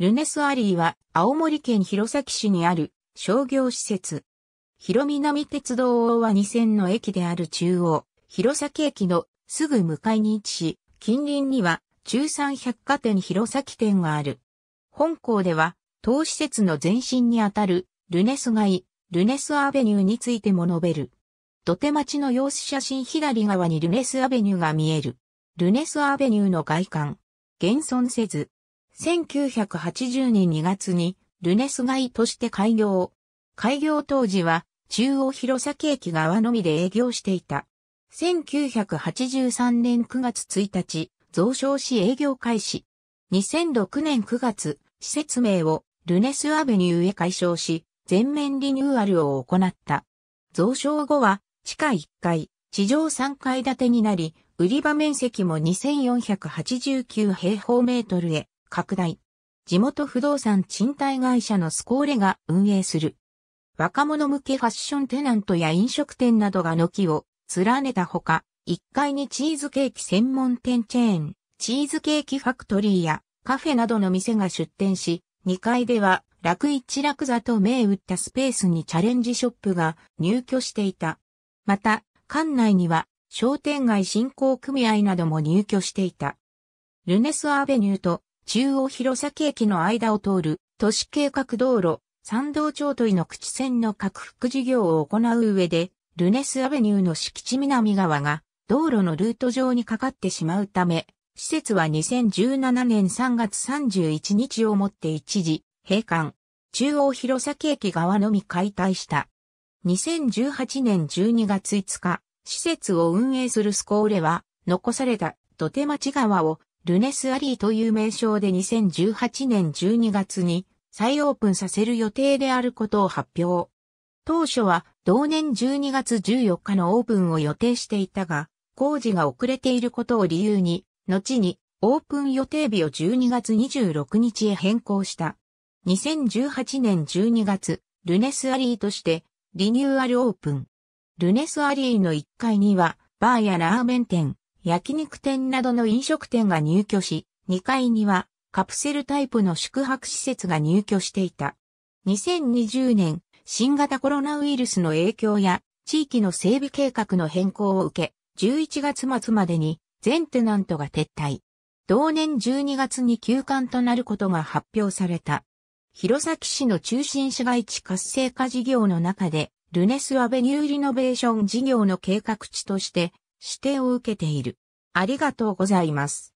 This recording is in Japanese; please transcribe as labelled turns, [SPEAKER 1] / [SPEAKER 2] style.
[SPEAKER 1] ルネスアリーは青森県弘前市にある商業施設。広南鉄道大和2線の駅である中央、弘前駅のすぐ向かいに位置し、近隣には中山百貨店弘前店がある。本校では、当施設の前身にあたるルネス街、ルネスアベニューについても述べる。土手町の様子写真左側にルネスアベニューが見える。ルネスアベニューの外観。現存せず、1980年2月にルネス街として開業。開業当時は中央広崎駅側のみで営業していた。1983年9月1日、増床し営業開始。2006年9月、施設名をルネスアベニューへ改称し、全面リニューアルを行った。増床後は地下1階、地上3階建てになり、売り場面積も2489平方メートルへ拡大。地元不動産賃貸会社のスコーレが運営する。若者向けファッションテナントや飲食店などが軒を連ねたほか、1階にチーズケーキ専門店チェーン、チーズケーキファクトリーやカフェなどの店が出店し、2階では楽一楽座と銘打ったスペースにチャレンジショップが入居していた。また、館内には商店街振興組合なども入居していた。ルネスアーベニューと中央広崎駅の間を通る都市計画道路、山道町都井の口線の拡幅事業を行う上で、ルネスアベニューの敷地南側が道路のルート上にかかってしまうため、施設は2017年3月31日をもって一時閉館、中央広崎駅側のみ解体した。2018年12月5日、施設を運営するスコーレは、残された土手町側をルネスアリーという名称で2018年12月に再オープンさせる予定であることを発表。当初は同年12月14日のオープンを予定していたが、工事が遅れていることを理由に、後にオープン予定日を12月26日へ変更した。2018年12月、ルネスアリーとしてリニューアルオープン。ルネスアリーの1階には、バーやラーメン店、焼肉店などの飲食店が入居し、2階にはカプセルタイプの宿泊施設が入居していた。2020年、新型コロナウイルスの影響や地域の整備計画の変更を受け、11月末までに全テナントが撤退。同年12月に休館となることが発表された。弘前市の中心市街地活性化事業の中で、ルネスアベニューリノベーション事業の計画地として指定を受けている。ありがとうございます。